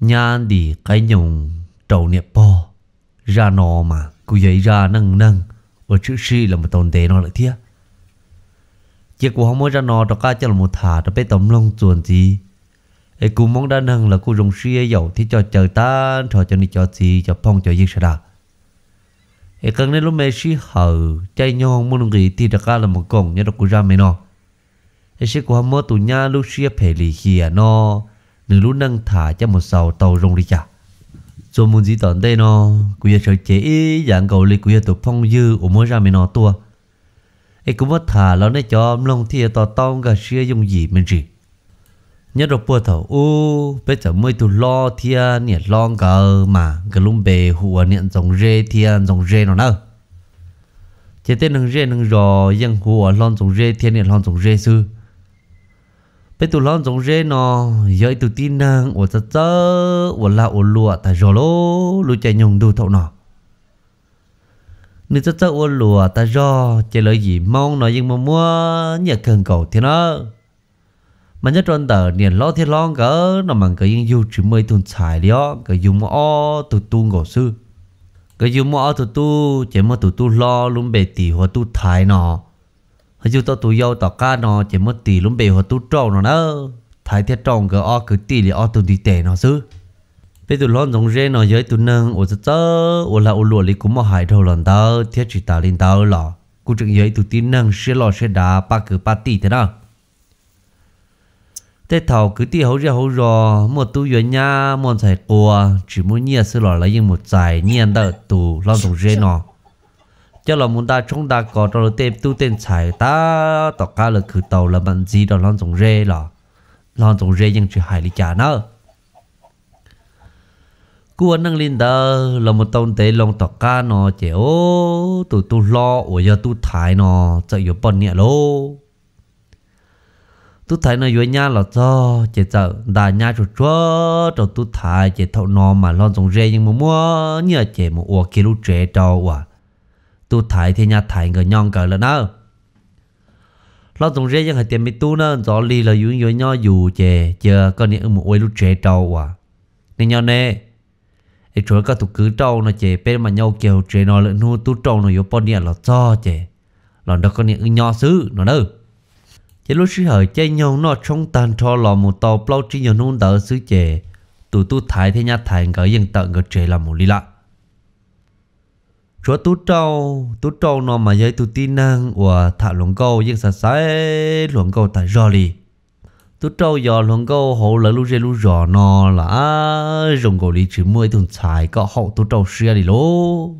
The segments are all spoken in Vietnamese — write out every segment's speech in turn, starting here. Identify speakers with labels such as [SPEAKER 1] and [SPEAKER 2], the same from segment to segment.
[SPEAKER 1] nhà đi cái nhung trầu niệm po ra nó mà cứ dậy ra nâng nâng và chữ si là một tồn tế nó lại thiệt chỉ cú không mới ra nó đó cả cho là một thả đó bé tấm lông chuồn gì ấy cú mong đã nâng là cô dùng si ấy dầu thì cho chờ ta cho cho đi cho gì cho phong cho gì sẽ đạt ấy cần nên lúc mẹ si hở chạy nhau muốn gì thì đó cả là một con nhớ đó cô ra mẹ nó ấy sẽ của không mới tụi nhà lúc si phải lì kia nó nửa lúc nâng thả cho một sầu tàu rong đi chả cho muốn gì tận đây nó cứ giờ chơi chế dạng cầu lịch cứ giờ tụt phong dư ôm mới ra mình nó tua ấy cũng mất thả nó này cho lông thì tao tao gà xia dùng gì mình gì nhớ rồi bữa thầu ô bây giờ mới tụt lo thì nhiệt lo gờ mà cái lông bề hùa à, niệm dòng rê thì dòng rê nó nữa chế tên nâng rê nâng rò dân hùa à, lon dòng rê thì nhiệt lon dòng rê xưa bây tụ lon giống rên nó giờ tụ tin năng à, ủa tớ tớ ủa là ủa lụa ta rồ lô lũ chạy nhung đồ thậu nọ nếu tớ tớ ủa lụa ta rồ chạy lời gì mong nó nhưng mà mua nhạc cần cầu thì nó mà nhất tròn tờ niên lo thiên long cỡ nó mà cái yên du chỉ mới tuần xài đi ó cái dùng mỏ tụ tu ngổ sư cái dùng mỏ tụ tu chạy mà tụ tu lo luôn bề tỷ hoa tu thái nọ họ dù tôi tụ yêu tỏ cá nó chỉ mất tỷ lúng bề họ tu trâu nó đó thái thiết trồng cái o cứ tỷ thì o tu đi tệ nó xứ bây giờ lon giống rên nó giới tụi nâng ô chớ chớ ô là ô lúa li cũng mà hại đầu lần tao thiết chỉ ta lên đầu lọ cú chừng giới tụi tin nâng sẽ lọ sẽ đá ba cứ ba tỷ thế đó thế thầu cứ tỷ hấu ra hấu rò một tu yên nha một thầy cua chỉ muốn nhia sư lọ lấy một giải nhiên đỡ tụi lon giống rên nó cho là muốn ta chúng ta có cho là tên tu tên chạy ta tỏ cá là cứ tàu là bằng gì đó lon giống rê là lon giống rê nhưng chỉ hại lý trả nữa cú năng linh đó là một tông tế lòng tỏ cá nó ô tụi tu lo ủa giờ tu thái nó chạy yếu bận nhẹ lô tu thái nó yếu nha là cho chỉ chợ đà nha cho chúa cho tu thái chỉ thọ nó mà lon giống rê nhưng mà mua nhờ chỉ một ủa kia lúc trẻ đâu à tu thải thì nhà thải người nhon cỡ là nó lo tụng rê dân hai tiền mi tu nó rõ li là yếu yếu nho dù chè chờ có những một quay lúc trẻ trâu à nên nhau nè ấy chúa các tụ cứ trâu nó chè bên mà nhau kiểu chè nó lợn nu tu trâu nó yếu bọn điện là cho chè là nó có những nho xứ nó đâu chế lúc sư hở chơi nhau nó trong tàn cho lò một tàu plau chỉ nhau nung đỡ xứ chè tụ tu thải thì nhà thải người dân tận người chè là một li lại chúa tú trâu tú trâu nó mà dây tú tin năng của thả luồng câu nhưng sạch sai luồng câu tại rò lì tú trâu giờ luồng câu hậu lỡ lu dây lu rò nó là dùng cổ lý chỉ mươi thùng xài có hậu tú trâu xia đi lố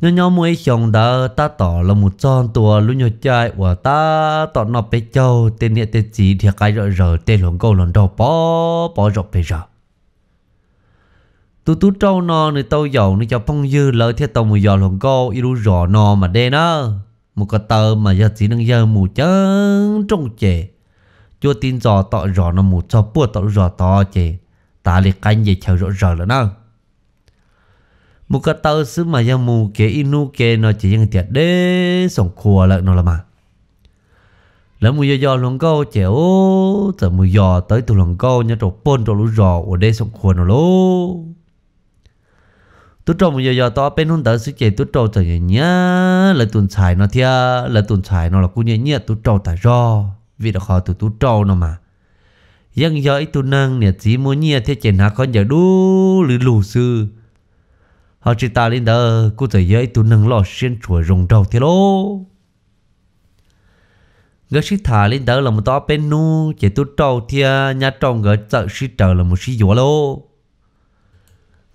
[SPEAKER 1] nhỏ nhỏ mỗi xong đã ta tỏ là một con tua lu nhỏ trai của ta tỏ nó bé châu tên nhẹ tên chỉ thì cái rợ rợ tên luồng câu luồng đầu bỏ bỏ rộng bây giờ tu tu trâu no này tao dầu này cho phong dư lợi theo tàu mùi giò lồng cô y đu rò no mà đê nó một cái tờ mà giờ chỉ đang giờ mù chân trong chè chúa tin giò tọ rò nó mù cho bùa tọ rò tọ chè ta liệt canh về chờ rõ rờ nữa nó một cái tờ xứ mà giờ mù kế inu kế nó chỉ đang tiệt đê sòng khùa lợn nó là mà lỡ mùi giò lồng câu ô giờ mùi giò tới tụ lồng câu nhá trộn pôn trộn lũ rò ở đây sòng khùa nó lô tu một giờ giờ to bên hôn tớ sẽ chạy tu trâu trở nhá là tuần xài nó thia là tuần xài nó là cú nhẹ nhẹ tu trâu tại do vì đã khó tu tu trâu nó mà dân giờ ít tu năng nè chỉ muốn nhẹ thế chạy nào con giờ đu lử lù sư họ chỉ ta lên đó cú trở giờ ít tu năng lo xuyên chuỗi rồng trâu thế lô gỡ sĩ thả lên đó là một to bên nu chạy tu trâu thia nhà trông gỡ chợ sĩ trở là một sĩ dỗ lô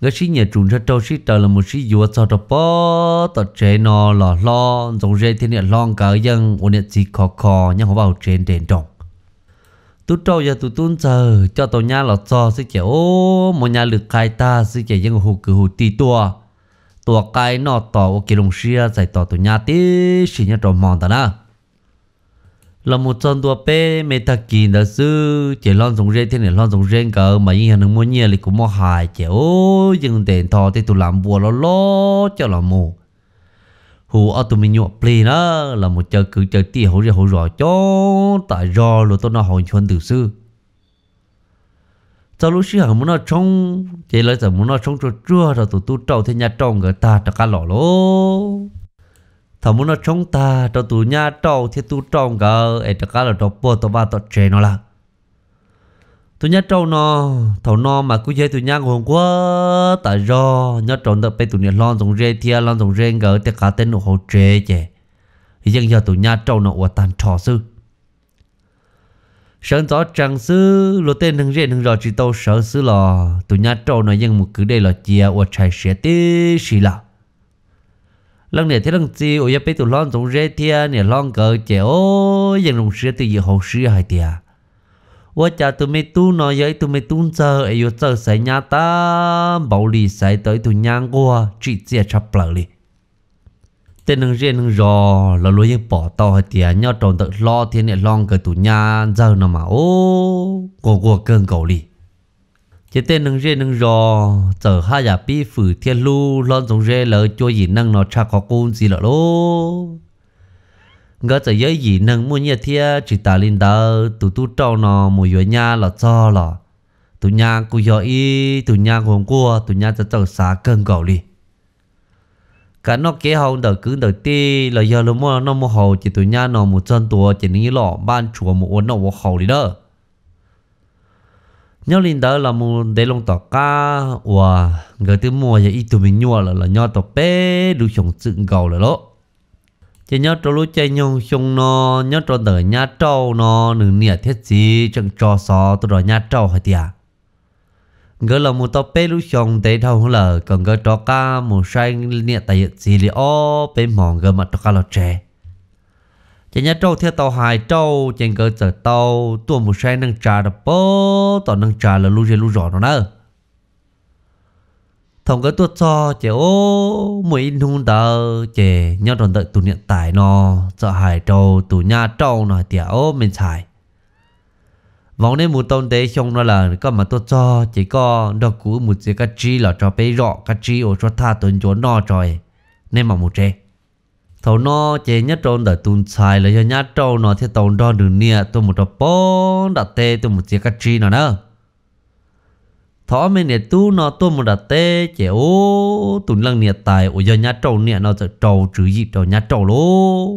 [SPEAKER 1] cái sĩ nhà trùng cho trâu sĩ tờ là một sĩ dùa cho trâu bó tờ trẻ nó là lo giống rê thế này lon cả dân ổn nhận gì khó khó nhưng họ bảo trên đền trọng tu trâu giờ tu tuôn chờ cho tàu nhà là cho sĩ kiểu ô một nhà lực khai ta sĩ kiểu dân hồ cử hồ tì tua tua cái nó tỏ ok đồng sĩ giải tỏ tàu nhà tí sĩ nhà trò mòn ta na là một trong tua pe mẹ ta kỳ đã sư chỉ lon dùng rên thế này lon dùng rên cờ mà những hàng mua nhiều thì cũng mua hài chỉ ô dừng tiền thọ thì tụi làm bùa lo lo cho là mù hù ở tụi mình nhọ ple đó là một chợ cứ chợ tiệt hổ ra hổ rõ cho tại do rồi tôi nó hỏi chuyện từ sư sau lúc xưa hàng muốn nó trông chỉ lấy giờ muốn nó trông cho chưa rồi tụi tôi trâu thế nhà trông người ta đã cả lọ lố thà muốn nó chống ta cho tụ nhà trâu thì tụ trâu gờ ấy cho cá là trâu bò tụ ba tụ chè nó là tụ nhà trâu nó thằng nó mà cứ chơi tụ nhà hồn quá tại do nhớ trộn được bây tụ nhà lon dùng rê thia lon dùng rê gờ thì cả tên nó hồ chè chè nhưng giờ tụ nhà trâu nó hoàn toàn trò sư sáng gió trăng sư lô tên hưng rễ hưng rò chỉ tàu sở sư lò tụ nhà trâu nó nhưng một cứ đây là chia ủa chạy sẽ tí xì là lần này thấy lần chi ở bên tụ lon tụ rê thia nè lon cờ ô, dân lòng sửa từ gì hồ sửa hai tia wa cha tụ mê tu nói với tụ mê tu chờ ai yo chờ sai nhà ta bảo lì sai tới tụ nhang qua chỉ chia chập lợ lì tên nâng riêng nâng rò là lối yên bỏ to hai nhau tròn tự lo thiên nè lon cờ tụ nhà giờ nó mà ô cô cô cơn cầu lì chế tên nâng rê nâng rò giờ hai giả pi phử thiên lu lon giống rê lỡ cho gì nâng nó cha có côn gì lỡ lô ngỡ giờ giấy gì nâng muốn nhiệt thia chỉ ta linh đờ tụ tụ trâu nó mùi vừa nhà là cho là tụ nha cú gió y tụ nha gồm cua tụ nha cho tàu xá cơn gầu đi cả nó kế hậu đời cứ đời ti là giờ nó mua nó mua hậu chỉ tụi nha nó một chân tua chỉ nghĩ lọ ban chùa một uốn nó một hậu đi đó nhau linh đó là mu để long tỏ ca và người thứ mua giờ ít tụi mình nhua là là nhau tỏ bé đủ sống sự gầu là lỗ chỉ nhau trâu lũ chơi nhau xong nó nhau trâu đỡ nhà trâu nó nửa nĩa thiết gì chẳng cho xó tôi đó nhà trâu hay tiệt người là một tỏ bé đủ sống để thâu là còn người trâu ca một sai nĩa tại gì thì ô bé mòn người mà trâu ca là trẻ chỉ nhớ trâu theo tàu hải trâu chỉ ngờ chở tàu tua một xe nâng trà đập bố tàu nâng trà là lu gì lu rõ nó nè thằng cái tua cho chỉ ô mùi in hung tờ chỉ nhớ đòn đợi tụ niệm tải nó sợ hải trâu tụ nhà trâu nó tiểu ô mình xài vòng nên một tôn tế xong nó là có mà tôi cho chỉ có đọc cũ một cái chi là cho bé rõ cái chi ở cho tha tuần chỗ no trời nên mà một trẻ thầu nó chế nhất trôn đợi tuần xài là do nhát trâu nó thì tồn đo đường nia tôi một trò bó đặt tê tôi một chiếc cắt chi nó nữa thọ mình nè tu nó tôi một đặt tê chế ô tuần lăng nia tài ô do nhát trâu nia nó sẽ trâu chữ gì trâu nhát trâu lô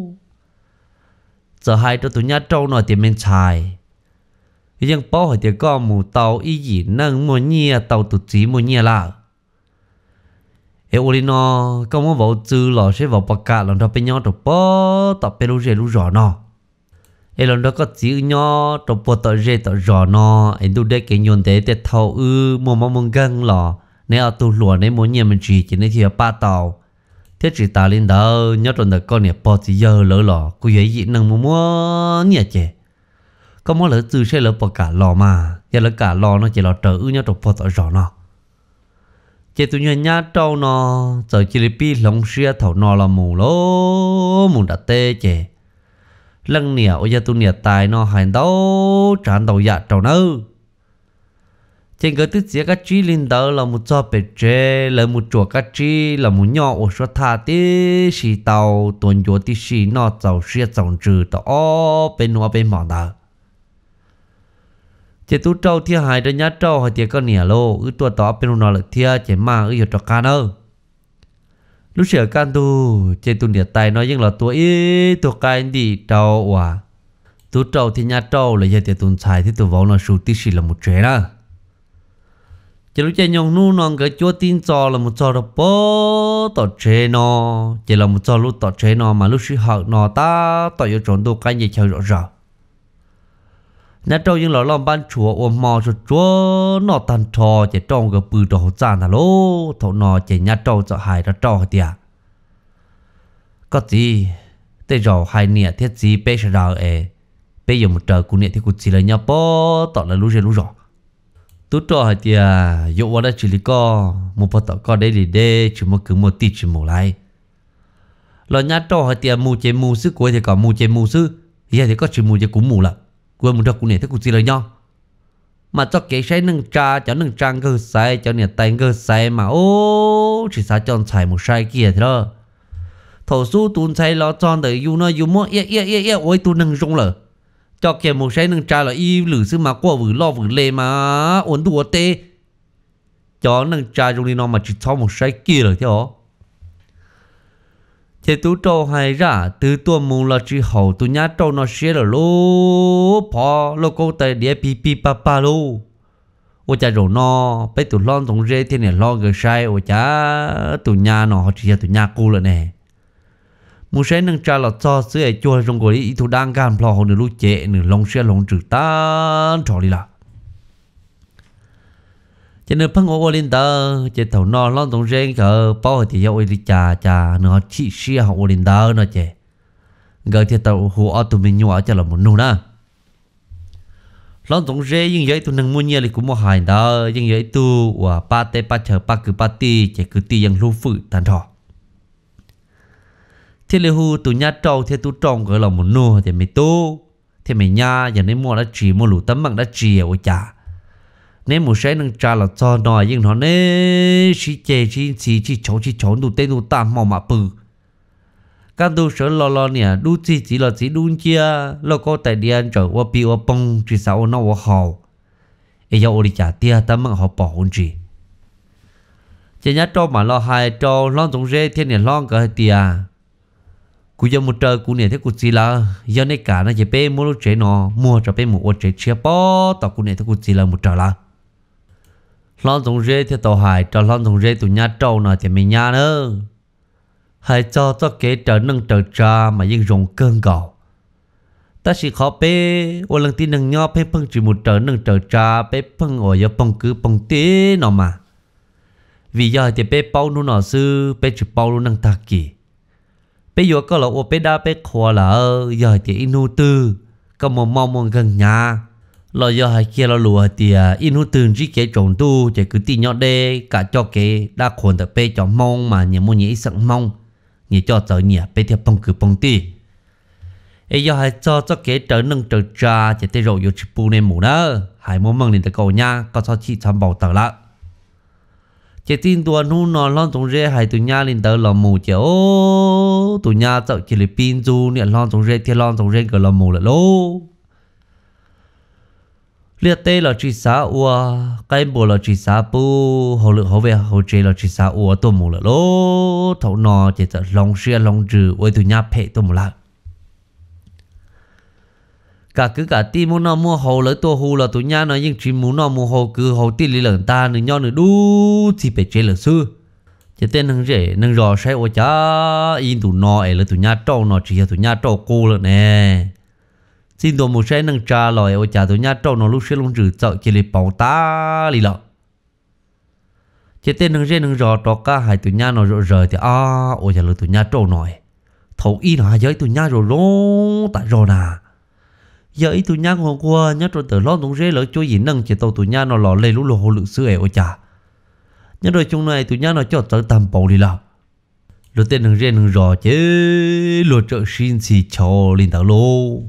[SPEAKER 1] giờ hai trâu tuần nhát trâu nó thì mình xài nhưng bó hỏi thì có mù tàu ý gì nâng một nia tàu tụt chỉ một nia là e uli no có muốn vào chữ lò sẽ vào bạc cả lần đó bên nhau tập bó tập bên lú rẻ lú rõ nó lần đó có chữ nhỏ tập bó tập rẻ tập rõ nó em tu để cái nhon để để thâu ư mồm mồm mồm găng lò nếu ở à, lúa nếu muốn nhầm mình chỉ chỉ nên thiệp ba tàu thế chỉ ta lên đó nhớ trong đó con nhà bò chỉ giờ lỡ lò cứ vậy gì năng mua mua nhẹ chè có muốn lỡ chữ sẽ lỡ bạc cả lò mà giờ cả lò nó chỉ lỡ trở ư nhớ tập tập rõ nó chế tụi nhân nhá trâu nó giờ chỉ là pi lòng xia thầu nó là mù lô mù đã tê chế lần nia ôi giờ tụi nia tài nó hành đâu tràn đầu dạ trâu nâu trên cái tức giết các chi linh đó là một cho bể chế là một chùa các chi là một nhỏ ở số thà tí xì tàu tuần chùa tí xì nó tàu xia tàu trừ tàu bên hoa bên mỏ đó chế tu trâu thiên hài cho nhá trâu hỏi tiền con nỉa lô ư tua tỏ bên nó lực thiên chế mà ư hiểu cho can ơ lúc sửa can tu chế tu nỉa tay nói nhưng là tua ý tua cái gì trâu quả tu trâu thì nhá trâu là giờ tiền tu xài thì tu vốn nó sụt tí xì là một chuyện đó chế lúc chế nhông nu non cái chúa tin cho là một cho đó bố tỏ chế nó chế là một cho lúc tỏ chế nó mà lúc sửa học nó ta tỏ yêu trốn tu cái gì chơi rõ ràng nãy trâu những lò lòng ban chúa, ôm mò cho chúa nó tan trò chỉ trâu cái bự đồ già nà lô thổ nó chỉ nhà trâu cho hai ra trâu tiệt có gì tê rầu hai nè thiết gì bé sẽ rào ế bé giờ một trời cũng nè thiết cũng chỉ là nhau bó tọt là lú rê lú rọ tú trò hại tiệt dụ vào đã chỉ lý co một bó tọt co đây đi đê chỉ một cứ một tí chỉ một lại lò nhà trâu hại tiệt mù chế mù sư cuối thì có mù chế mù sư giờ thì có chỉ mù chế cũng mù lận quên một đợt cũng nè thế cũng chỉ lời nhau mà cho kể sẽ nâng trà cho nâng trang cơ sai cho nè tay cơ sai mà ô chỉ sao chọn sai một sai kia thôi thổ su tuôn sai lo chọn để yêu nó yêu mất yết yết yết yết ôi tu nâng rung lờ cho kể một sai nâng trà là y lử sư mà qua vừa lo vừa lê mà ổn tu ổn tê cho nâng trà rung đi nó mà chỉ cho một sai kia rồi thế hả thế tu trâu hay ra từ tua mù là chỉ hậu tu nhá trâu nó xé là lô po lô cô tay đĩa pi pi pa pa lô ô cha rồi nó bây tụ lon tổng rê thế này lo gờ sai ô cha tụ nhà nó chỉ là tụ nhà cô là nè mu sẽ nâng cha là cho sữa chua trong gói ý thu đang gan lo hồ nửa lú chế nửa lông xe lông trừ tan trò đi là cho nên phân ô lên tờ chế thầu nó lon tổng rèn cờ bao thì yêu đi trà trà, nó chỉ xia họ ô lên tờ nó chế gần thì tàu hồ ở tụi mình nhỏ cho là một nô na lon tổng rèn nhưng vậy tụi nâng mua nhiều thì cũng một hai đó nhưng vậy tụ và ba tê ba chờ ba cứ ba ti chế cứ ti yang lu phụ tàn thọ thế là hồ tụi nhà trâu thế tụi trồng gọi là một nô thì mình tu thế mình nhà giờ nên mua đã chỉ mua lũ tấm bằng đã chỉ ở trà nếu một số nâng trả là cho nó nhưng nó nè chỉ chè chỉ chỉ chỉ chỗ chỉ chỗ đủ tên đủ tạm màu mà bự các đồ sở lo lo nè đủ chỉ chỉ là chỉ đủ chia lo có tại đi anh trở qua pi qua bông chỉ sao nó qua hậu ấy giờ đi trả tia ta mang họ bỏ hôn chỉ, chỉ nhát cho mà lo hai cho lo tổng rê thiên nè lo cái tia cú giờ một trời cú nè thế cú chỉ là giờ này cả nó chỉ bé mua lúc chế nó mua cho bé một ô chế chia bó tao cú nè thế cú chỉ là một trời là lon thùng rê thì tàu hải cho lon thùng rê tụi nhà trâu nọ thì mình nhà nữa hãy cho cho kế trở nâng trở cha mà yên rồng cơn gạo ta chỉ khó bê ô lần tin nâng nhau, bê phân chỉ một trở nâng trở cha, bê phân ở giờ phân cứ phân tế nọ mà vì giờ thì bê bao nu nọ sư bê chỉ bao nu nâng ta kỳ bê giờ có là ô bê đa bê khó là giờ thì inu tư có một mong mong gần nhà lo do hai kia lo lùa thì à, in hút từng chỉ kể trồng tu chỉ cứ tin nhọn đê cả cho cái đa khuẩn tập pe cho mong mà nhà mua nhĩ sẵn mong nhà cho tới nhà pe theo bông cử bông ti ấy do hai cho cho cái trở nâng trở trà chỉ tê rồi yêu chụp bu nên mù đó hai muốn mong lên tới cầu nha có cho chị tham bảo tớ lạ chỉ tin tua nu nó lon tung rê hai tụi nhà lên tới lò mù chỉ ô tụi nhà tớ chỉ là pin du nè lon tung rê thì lon tung rê cứ lò mù là lô lia tê là chỉ sa ua cái bộ là chỉ sa bu hồ lượng hồ về hồ chế là chỉ sa ua tôm mù là lô thấu nọ chỉ sợ lòng xia lòng trừ ôi tụi nhà phe tôm mù lại cả cứ cả ti muốn nó mua hồ lỡ tua hồ là tụi nhà nó nhưng chỉ mù nó mù hồ cứ hồ ti lý lần ta nữa nho nữa đu chỉ phải chế lần sư chỉ tên nâng rể nâng rò xe ô chá yên tụi nó ấy e là tụi nhà trâu nó chỉ là tụi nhà trâu cô lợn nè xin đồ một xe nâng trà lời ô trả tôi nhà trâu nó lúc xe luôn rử sợ chỉ lì bảo ta lì lợ chỉ tên nâng xe nâng rò trò ca hai tụi nhà nó rợ rời thì à ô trả lời tụi nhà trâu nói thấu y nó giới tụi nhà rồi rô tại rồi nà giới tụi nhà ngon qua nhớ trâu tử lo nông xe lỡ cho gì nâng chỉ tàu tụi nhà nó lò lê lũ lô hồ lự sư ẻ ô trả nhớ rồi chung này tụi nhà nó cho tới tầm bầu đi lợ lỡ tên nâng xe nâng rò chứ lùa trợ xin xì cho lên tàu lô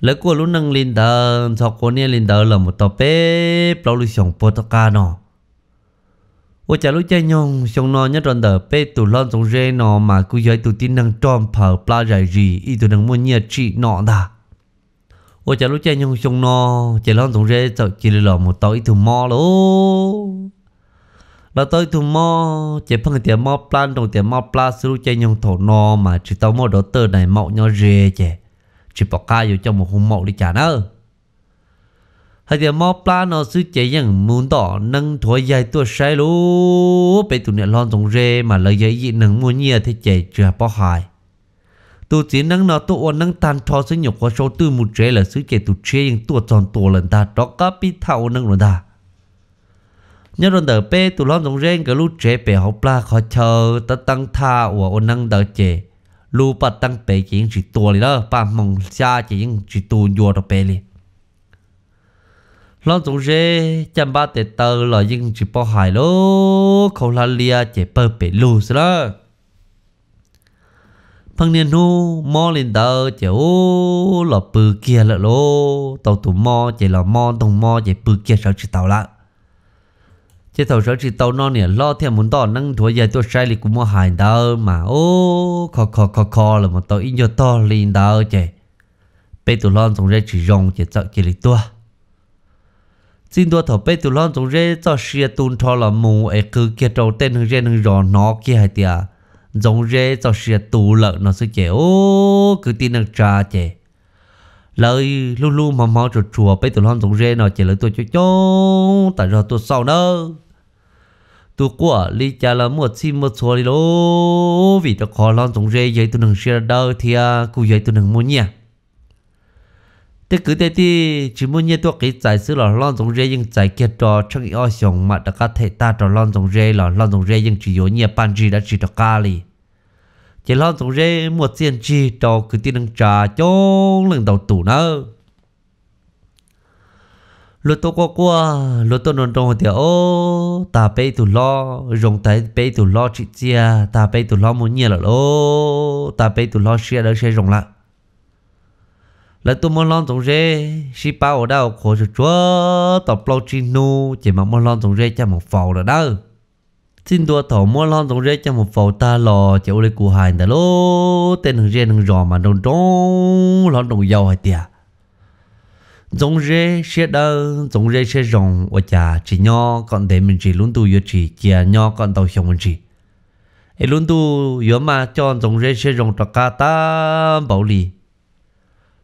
[SPEAKER 1] lỡ của lúc nâng lên tờ cho cô nia lên tờ là một tập bé lâu lúc xong bố tờ ca nọ ô chả lúc chơi nhông xong nọ nhất đoạn tờ bé tụ lon xong rê nọ mà cứ giới tụ tin năng tròn phở pla giải gì y tụ năng muốn nia chị nọ ta ô chả lúc chơi nhông xong nọ chả lon xong rê sợ chỉ là một tờ ít tụ mò lô là tôi thu mò chế phân tiền mò plan đồng tiền mò plan sư chơi nhông thổ nọ mà chỉ tao mò đó tờ này mạo nhau rê chè chỉ bỏ ca yêu trong một hùng mộ đi chả nơ hay thì mò pla nó sư chế yang muốn đỏ nâng thua dài tuốt sai lú bé tụi nè lon dòng rê mà lời giấy dị nâng mua nhiều thì chế chưa bỏ hại tụi chỉ nâng nó tụi ôn nâng tàn thọ sư nhục qua số tư một chế là sư chế tụi chế yang tua tròn tua lần ta đó cá bị thảo nâng lần ta nhớ rồi đỡ bé tụi lon dòng rê cái lú chế bè học pla khó chờ ta tăng tha của nâng đỡ chế lu bắt tăng bể chiến chỉ tua đi đó ba mong xa chiến chỉ tu nhua đó bể đi lon chúng sẽ chăm ba tệ tờ là nhưng chỉ bỏ hại lô không là lia chỉ bơ bể lu xí đó phăng nu mò lên tờ chỉ ô là bự kia là lô tàu tụ mò chỉ là mò tùng mò chỉ bự kia sao chỉ tàu lại chỉ thầu sở chỉ tàu non nè lo theo muốn to năng thua dài tôi sai lịch cũng mua hải đỡ mà ô khó khó khó khó là một tàu in cho to liền đỡ chè bê tụ lon dùng ra chỉ rong chỉ sợ chỉ lịch tua xin tua thầu bê tụ lon dùng ra cho xe tuôn cho là mù ấy cứ kia trâu tên hướng ra hướng rò nó kia hay tiệt dùng ra cho xe tụ lợn nó sẽ chè ô cứ tin năng trà chè lời lu lu mà mò chuột chùa bây tụ lon dùng ra nó chỉ lời tôi cho cho tại rồi tôi sau nữa tu của li cha là một xin một số đi lô vì ta khó lòng sống dây giấy tu nâng xe đâu thì à cụ giấy tu nâng mua nhà thế cứ thế thì chỉ muốn nhớ tôi cái giải sư là lòng sống dây nhưng giải kia trò trong ý ao mà đã có thể ta trò lòng sống dây là lòng sống dây nhưng chỉ yếu nhẹ ban gì đã chỉ được ca li chỉ lòng sống dây một tiền chỉ cho cứ tin nâng trà cho lần đầu tủ nữa lúa tôi qua qua lúa tô nón đồng thì ô ta bây tụ lo dùng tay bây tụ lo chị chia ta bây tụ lo muốn nhiều là ô ta bây tụ lo xe đó xe rồng lại là tôi muốn lon tổng rê si bao ở đâu khổ sự chúa tập lâu chi nu chỉ mà muốn lon tổng rê cho một phò rồi đâu, xin tôi thổ muốn lon tổng rê cho một phò ta lò chịu lấy cù hài ta lô tên thằng rê thằng rò mà đồng trống lon đồng dầu hay tiệt giống rễ xe đơ giống rễ xe rộng và chả chỉ nhỏ còn để mình chỉ luôn tu yo chỉ chả nhỏ còn tàu xong mình chỉ ấy luôn tu yo mà cho giống rễ xe rộng cho cả ta bảo lì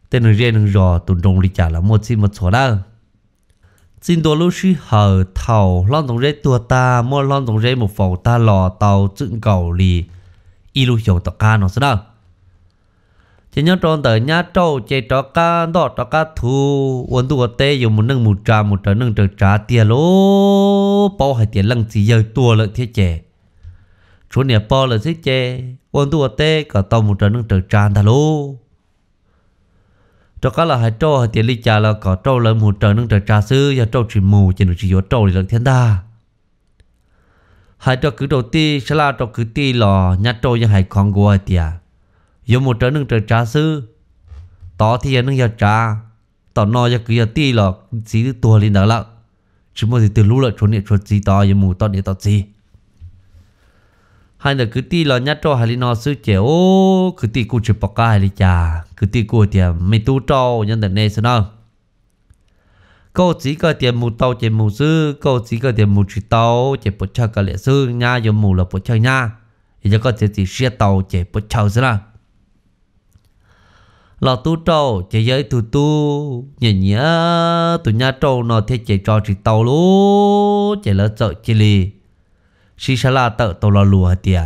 [SPEAKER 1] tên người rễ người rò tụi rồng lì chả là một gì một số đó xin đồ lưu sư hờ thầu lon giống rễ tua ta mua lon giống rễ một phòng ta lò tàu dựng cầu lì ilu hiểu tao ca nó sao đó chỉ nhớ trong tờ nhà trâu chơi trò cá đó trò cá thu uốn tu tê dùng một nâng một trà một trở nâng trở trà tiền lố bao hai tiền lăng chỉ giờ tua lợi thế chè chỗ nhà bao lợi thế chè uốn tu tê cả tàu một trở nâng trở trà ta lố trò cá là hai trâu hai tiền ly trà là cả trâu lợi một trở nâng trở trà sư và trâu chỉ mù chỉ được chỉ vô trâu lợi thiên ta hai trâu cứ đầu ti sẽ là trâu cứ ti lò nhà trâu như hai con gua tiền 有 một trở nên trở trà sư tỏ thì nên giờ trà tỏ nó giờ cứ giờ ti là chỉ tua lên đó là chúng mà gì từ lúc là trốn địa trốn gì to giờ mù to địa tỏ gì hai là cứ ti là nhát cho hai lý nó sư chế ô cứ ti cô chụp bọc ca hai lý trà cứ ti cô thì à, mày tu cho nhân đợt này sao câu chỉ có tiền à, mù tàu chế mù sư câu chỉ có tiền à, mù chỉ tàu chế bột chao cái lệ sư nha giờ mù là bột chao nha giờ có tiền chỉ xe tàu chế bột chao sao lo tu trâu chạy giới tu tu nhìn nhớ tu nhà trâu nó thế chạy trò chỉ tàu lú chạy lỡ chợ chỉ lì xí xả la tợ tàu lò lùa tiệt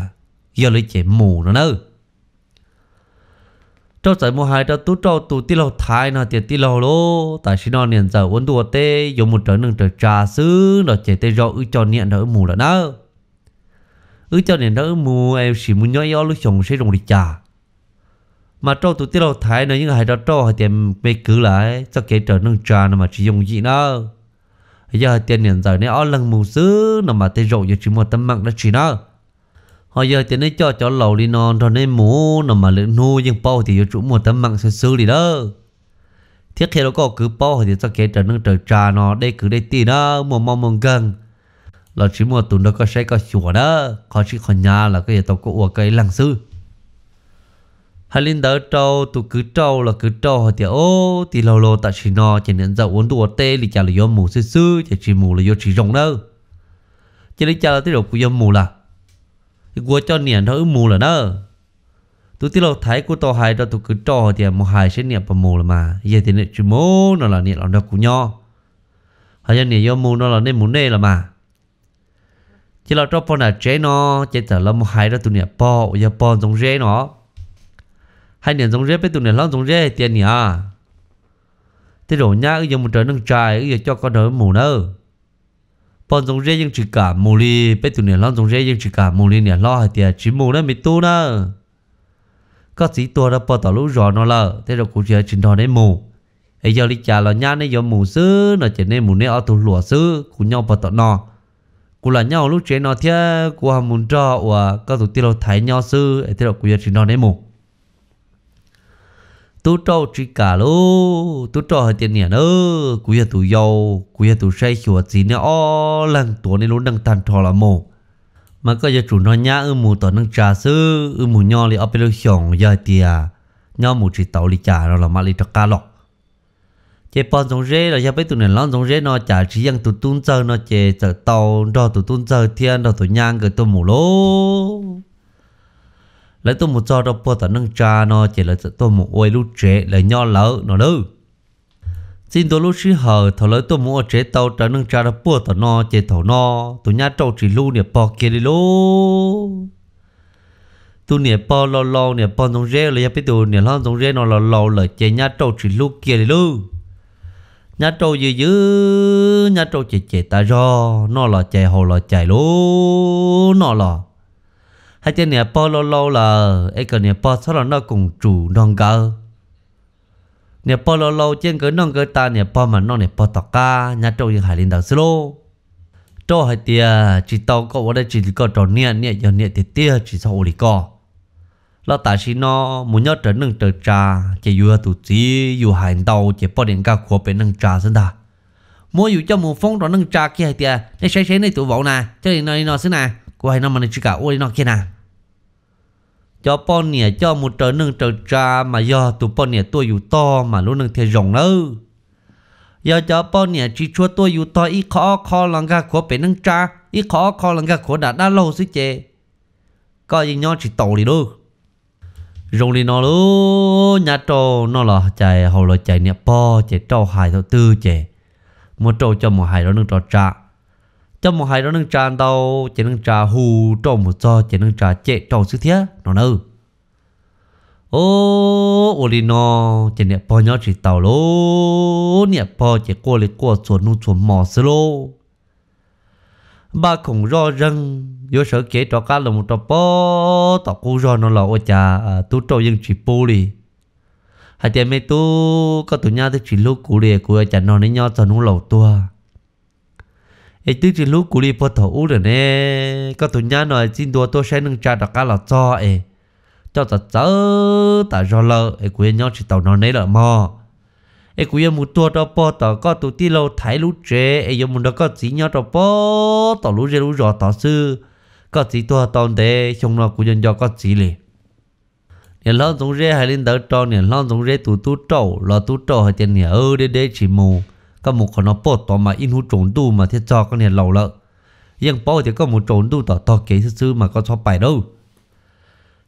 [SPEAKER 1] giờ lấy chạy mù nó nữa trâu chạy mua hai trâu tu trâu tu ti lâu thái nó tiệt ti lâu lô tại xí nó niệm giờ uốn đùa tê dùng một trở nâng trở trà sứ nó chạy tê rau ư cho niệm đỡ mù là nữa ư cho niệm đỡ mù em chỉ muốn nhói lo lúc chồng sẽ rồng đi trà mà trâu tụi tiết lâu thái nữa những hài đó trâu hài tiền mê cứ lại cho kể trở nâng trà nó mà chỉ dùng gì nó giờ hài tiền nhận giải nên ở lần mù xứ nó mà tê rộ giờ chỉ một tấm mạng đó chỉ nó họ giờ tiền ấy cho cho lầu đi non rồi nên mù nó mà lượng nu nhưng bao thì giờ chủ một tấm mạng sẽ xứ đi đó thiết khi nó có cứ bao thì cho kể trở nâng trở trà nó đây cứ đây tiền đó mùa mong mong gần là chỉ một tuần đó có sẽ có chùa đó có chỉ có nhà là cái gì tao có uổng cái lăng xứ hà linh đỡ trâu tụ cứ trâu là cứ trâu họ thì ô thì lâu lâu tại chỉ nó chỉ nên dậu uống tụ tê thì chả là do mù sư sư chỉ chỉ mù là do chỉ rồng đâu chỉ lấy chả là tí đồ của do mù là thì của cho niệm thôi mù là đó tụ tí lâu thấy của tôi hai đó tụ cứ trâu thì một hai sẽ niệm bằng mù là mà giờ thì niệm chỉ mù nó là niệm làm được của nho họ cho niệm do mù nó là nên mù nê là mà chỉ là trâu phần là chế nó chế tờ là một hai đó tụ niệm bỏ giờ po giống chế nó hai nền giống rê bé tụi nền lót giống rê tiền nhỉ thế rồi nhá ư giờ một trời nâng trai ư giờ cho con đỡ mù nơ bọn giống rê nhưng chỉ cả mù li bé tụi nền lót giống rê nhưng chỉ cả mù li nền lo hai tiền chỉ mù nơ mì tu nơ có chỉ tua đã bỏ tao lũ rò nó lờ thế rồi cũng chỉ chỉ đó đấy mù ấy giờ đi trả là nhá nên giờ mù sư nó chỉ nên mù nên ở tụ lụa sư cùng nhau bỏ tao nọ Cú là nhau lúc chế nó thế cú hàm muốn cho và các tụ tiêu thấy nhau sư thế rồi cũng chỉ đó đấy mù tu trâu chỉ cả lô tu trâu hơi tiền nhỉ nó, cú giờ tu giàu cú giờ tu say chùa gì nữa ô lần tuổi này luôn đang tàn thọ là mồ mà có giờ chủ nó nhá ư mù tỏ năng trà sư ư mù nho li ở bên xiong giờ tiề nhau mù chỉ tàu li trà nó là mà li trắc cá lọc chế bọn giống rễ là giờ bây tụi này lon giống rễ nó chả chỉ rằng tụi tuôn chơi nó chế chở tàu đò tụi tuôn chơi thiên đò tụi nhang cái tụi mù lô lấy tôi một cho đâu bỏ tận nâng cha nó chỉ lấy tôi một ôi lúc trẻ lấy nho lỡ nó đâu xin tôi lúc xí hờ thầu lấy tôi mua chế tàu trở nâng cha đâu bỏ tận nó chỉ thầu nó tôi nhát trâu chỉ lưu nè bỏ kia đi lô tôi nè bỏ lò lo nè bỏ giống rê là biết tôi nè lo giống rê nó lò lò, là chỉ nhát trâu chỉ lưu kia đi lô Nhát trâu dữ dữ nhát trâu chỉ chỉ ta do nó là chạy hồ là chạy lô nó là hai chân nè po lâu lâu là ấy cái nè po sau đó nó cùng chủ non gờ nè po lâu lâu trên cái non gờ ta nè po mà non nè po tọt ca nhà trâu yên hải lên đầu lô, trâu hai tia chỉ tàu có ở đây chỉ có trâu nè nè giờ nè thì tia chỉ sau đi co lo tại chỉ nó muốn nhớ trở nâng trở trà chỉ vừa tụt chỉ vừa hải đào, chỉ po điện ca của bên nâng trà xin ta mua dù cho mùa phong rồi nâng trà kia hai tia này say say này tụ vọng nè cho nên nó nó xin nè 구하이나 만에 지가 오리나 케나 cho bọn nè cho một trở nâng trở trà mà do tụ bọn nè tôi dù to mà luôn nâng thể rộng nữa do cho bọn nè chỉ chúa tôi dù to ít khó khó lòng gà khó bể nâng trà ít khó khó lòng gà khó đã đã lâu xí coi gì nhau chỉ tổ đi đâu rộng đi nó lú nhà trâu nó là chạy hầu là chạy nè bò chạy trâu hài thọ tư chạy một trâu cho một hài đó nâng trở trà cho một hai đó nâng trà tàu chỉ nâng trà hù trộm một cho chỉ nâng trà chệ trộm sức thiết nó nâu ô ô đi nó chỉ nẹp bò nhỏ chỉ tàu lô nẹp bò chỉ qua lấy qua chuột nung chuột mỏ xí lô ba cũng ro răng yếu sở kế trò cá là một trò bò tàu cú ro nó là ô trà tu trâu dân chỉ bù đi hai tiền mấy tu có tụi nhau tới chỉ lúc cú li của chả nó nên nhau cho nó lẩu tua ấy tức thì lúc cú đi bắt thầu rồi nè có tụi nhá nói xin đùa tôi sẽ nâng cha đặc cá là cho ấy cho ta chớ ta do lợ ấy cú nhau chỉ tàu nó nấy là mò ấy cú một tua đó bỏ tờ có tụi ti lâu thấy lú trẻ ấy yêu một đó có chỉ nhau đó bỏ tờ lú rẻ lú rõ tờ sư có chỉ tua tòn thế trong nó cú nhân do có chỉ liền nhà lon giống rẻ hay lên đỡ tròn nhà lon giống rẻ tụ tụ trâu lo tụ trâu hay tiền nhà ơ đế đế chỉ mù có một con nó bỏ tỏ mà in hú trốn tu mà thiết cho con này lầu lợ nhưng bỏ thì có một trốn tu tỏ kế sư mà con cho phải đâu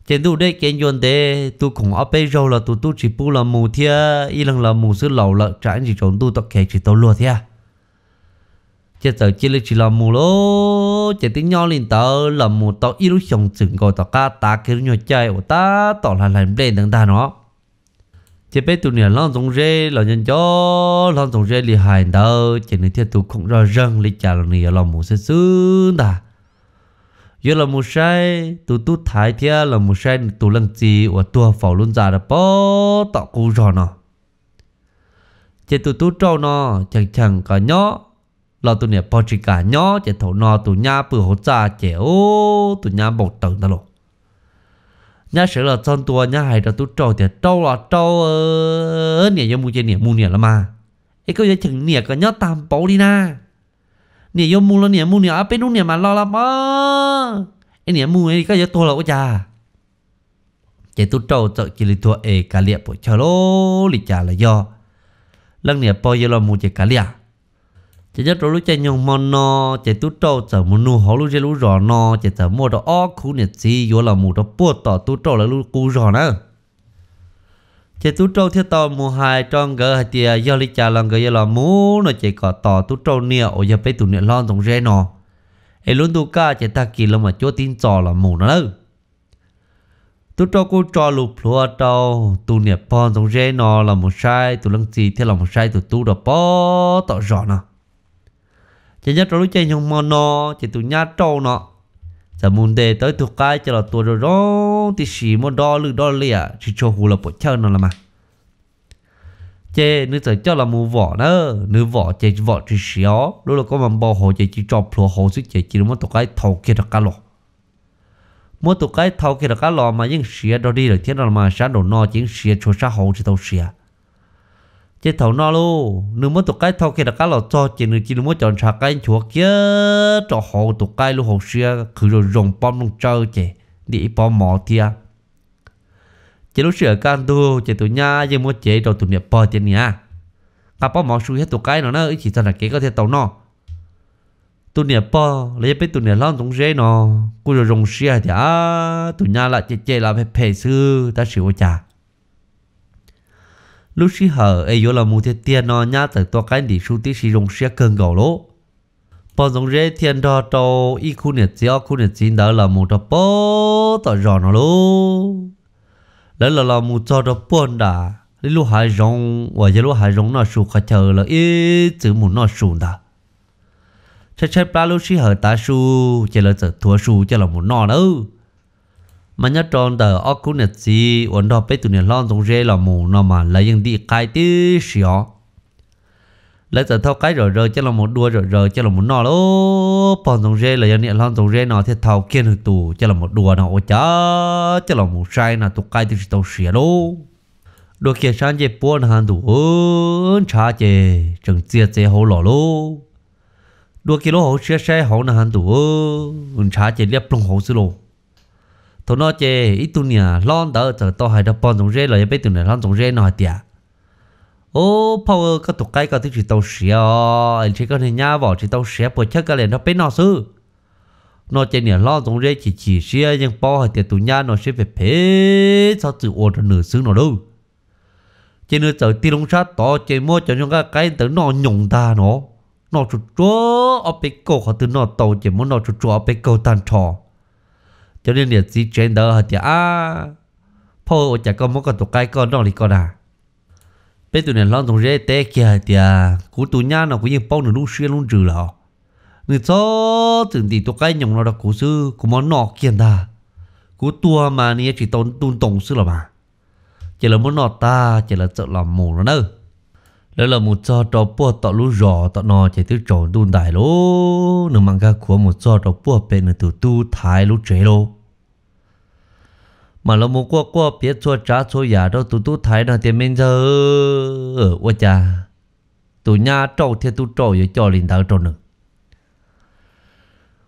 [SPEAKER 1] trên tu đây kiến dọn thế tu cũng ở bây giờ là tu tu chỉ bu là mù thia y lần là mù sư lầu lợ trái chỉ trốn tu tỏ kế chỉ tao lùa thia chỉ là chỉ là mù lô chỉ tiếng nhau liền tờ là mù tao y lúc chồng chừng gọi tao ca ta kêu nhau chơi của ta là làm đen thằng ta nó chế bé tụi nè lon dùng rê lon nhân cho lon dùng rê li hài đâu chỉ nên thiết tụi không ra răng li chả lon nè lon mu sẽ sướng ta giờ là mu sai tụi tụi thái thia là mu sai tụi lăng gì và tụi phò luôn già đã bỏ tọ cú rồi nó chế tụi tụi trâu nó chẳng chẳng cả nhó lo tụi nè bỏ chỉ cả nhó chế thổ nọ tụi nhà bự hỗ trợ chế ô tụi nhà bột tầng ta lộ nhá sửa là chân tua nhá hay là tu trâu thì trâu là trâu ơ nè yo mu chơi nè mu nè là mà ấy có giờ chừng nè có nhớ tam bố đi na nè yo mu là nè mu nè ở à, bên nè mà lo lắm ơ ấy nè mu ấy có giờ tua là quá cha chạy tu trâu chợ chỉ là tua ê cà liệp bộ chờ lô lì cha là do lần nè bao giờ là mua chơi cà liệp chỉ cho lúc chơi nhung mòn nó chỉ tu trâu chở một nụ hổ lúc chơi lúc rò nó chỉ chở mua đó ó khu nhiệt gì vô là một đó buốt tỏ tu trâu là lúc cú rò nè chỉ tu trâu thiết tàu mùa hai trong gỡ hai tia do lý cha lần gỡ do là mú nó chỉ có tỏ tu trâu nia ở giờ bây tụ nia lon tổng rê nó ấy luôn tu ca chỉ ta kỳ lòng mà chúa tin trò là mù nó đâu tu trâu cô trò lụp lúa trâu tu nia pon tổng rê nó là một sai tu lăng gì thiết là một sai tu tu đó bó tỏ rõ nào chỉ nhớ trâu chơi nhung mò nó chỉ tụi nhá trâu nó giờ muốn để tới tụi cái cho là tụi rồi đó thì xì mò đo lư đo lìa à, chỉ cho hù là bộ chơi nó là mà chế nữ sợ cho là mua vỏ nữa nữ vỏ chế vỏ chỉ xíu lúc là có mà bò hồ chế chỉ cho phù hồ suýt chế chỉ muốn tụi cái thầu kia được cá lọ muốn tụi cái thầu kia được cá lọ mà những xíu đó đi được thế nào mà sáng đồ no chỉ xíu cho sáng hồ chỉ tàu xíu chế thầu nó luôn nếu muốn tụi cái thâu kia là cá lò cho chỉ nếu chỉ muốn chọn sạc cái chuột kia cho họ tụi cái luôn họ xia cứ rồi rồng bom luôn chơi chị đi bom mỏ thia chế lúc sửa can tu chế tụi nha giờ muốn chế rồi tụi nhập bò chế nha cả bom mỏ xui hết tụi cái nó nó chỉ cho là cái có thể tàu nó tụi nhập bò lấy biết tụi nhập lon cũng dễ nó cứ rồi rồng xia thì à tụi nha lại chế chế làm phải phê sư ta sửa chả lúc xí hở ấy yếu là một thiệt tiền nó nhá tới to cái đi su tí xí rong xe cơn gạo lỗ bỏ rong rễ tiền đó cho y khu nhiệt gió khu nhiệt chín đó là một đó bỏ tỏ rõ nó lỗ lấy là là một cho đó buồn đã lúc hai rong và giờ lúc hai rong nó sụt khai chờ là ít chữ mù nó sụt đã chắc chắn ba lúc xí hở ta su chỉ là chữ thua su chỉ là mù nó đâu mà nhớ tròn tờ ở cú nè gì ổn đó bây tụi nè lon trong rê là mù nó mà lấy những đi cái tí xíu lấy tờ thao cái rồi rồi chắc là một đua rồi rồi chắc là một nọ lố bọn trong rê là những nè lon trong rê nó thì thao kia được tù chắc là một đua nó ôi chá chắc là một sai là tụi cái tí tàu xíu lố đôi kia sáng chế buồn hàng tụ ơn cha chế chẳng chia chế hậu lọ lố đôi kia lỗ hậu chia xe hậu là hàng tụ ơn cha chế liệp lông hậu xí lô tụi nó chê ít tu nhà lon đỡ chờ to hay đập bọn giống rê lại bây tụi này lon chúng rê nói tiệt ô power có tụt cái có thứ gì tàu xía anh chỉ có thể nhá bỏ chỉ tàu xía bồi chắc cái này nó bên nó sư nó chê nhà lon giống rê chỉ chỉ xía nhưng po hay tiệt tụi nhà nó sẽ về phê sao chịu ổn được nửa xứ nó đâu chỉ nữa chờ ti long sát to chỉ mua cho những cái cái tử nó nhung ta nó nó chụt chúa ở bên cầu họ tử nó tàu chỉ mua nó chụt chúa ở bên cầu tan trò cho nên liệt gì chuyện đó hả à phô chả có muốn có tụ cái con đó thì con à bé tụi này lon thùng rễ té kìa tiệt, à, cú tụi nhá nó cũng như bao nửa lúc xuyên luôn trừ lọ người cho từng thì tụ cái nhộng nó đó cú sư cú món nọ kiện ta cú tua mà nia chỉ tốn tun tổng sư là mà chỉ là món nọ ta chỉ là sợ làm mồ nó nữa lỡ là một cho trò bùa tọ lú rò tọ nò chạy tới trò đun đại lô nửa mang ga của một cho trò bùa bê nửa từ tu thái lú chế lô mà là một qua qua biết cho trả cho giả đó tu tu thái là tiền mình giờ ở ờ, qua cha tu nhà trâu thì tu trâu giờ cho linh đạo trâu nữa